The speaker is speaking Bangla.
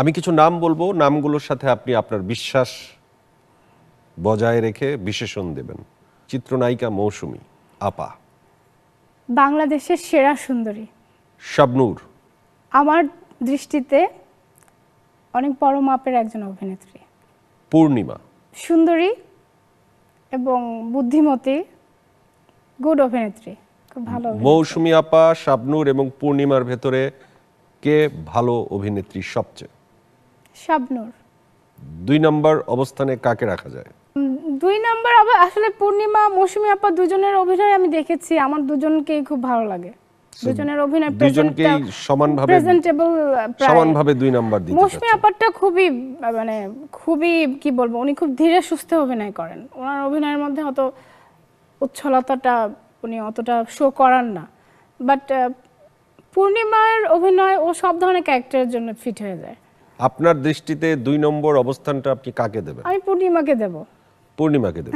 আমি কিছু নাম বলবো নামগুলোর সাথে আপনি আপনার বিশ্বাস বজায় রেখে বিশেষণ দেবেন চিত্রনায়িকা মৌসুমি আপা বাংলাদেশের সেরা সুন্দরী শাবনূর আমার দৃষ্টিতে অনেক বড় মাপের একজন অভিনেত্রী পূর্ণিমা সুন্দরী এবং বুদ্ধিমতী গুড অভিনেত্রী খুব ভালো মৌসুমি আপা শাবনূর এবং পূর্ণিমার ভেতরে কে ভালো অভিনেত্রী সবচেয়ে শাবনূর দুই নম্বর অবস্থানে কাকে রাখা যায় দুই নম্বর আসলে পূর্ণিমা মৌসুমী আপা দুজনের অভিনয় আমি দেখেছি আমার দুজনকেই খুব ভালো লাগে দুজনের অভিনয় দুজনকেই সমানভাবে প্রেজেন্টেবল সমানভাবে দুই নাম্বার দিতে মৌসুমী আপারটা খুবই মানে খুবই কি বলবো উনি খুব ধীরে সুস্থে অভিনয় করেন ওনার অভিনয়ের মধ্যে অত উচ্ছলতাটা উনি অতটা শো করান না বাট পূর্ণিমার অভিনয় ও সব ধরনের ক্যারেক্টারের জন্য ফিট হয়ে যায় আপনার দৃষ্টিতে দুই নম্বর অবস্থানটা আপনি কাকে দেবেন আমি পূর্ণিমাকে দেব পূর্ণিমাকে দেবেন